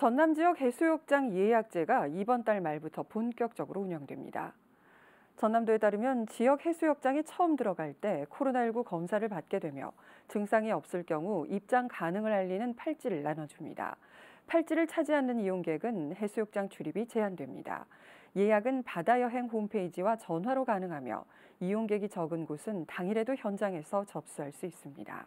전남 지역 해수욕장 예약제가 이번 달 말부터 본격적으로 운영됩니다. 전남도에 따르면 지역 해수욕장에 처음 들어갈 때 코로나19 검사를 받게 되며 증상이 없을 경우 입장 가능을 알리는 팔찌를 나눠줍니다. 팔찌를 차지 않는 이용객은 해수욕장 출입이 제한됩니다. 예약은 바다여행 홈페이지와 전화로 가능하며 이용객이 적은 곳은 당일에도 현장에서 접수할 수 있습니다.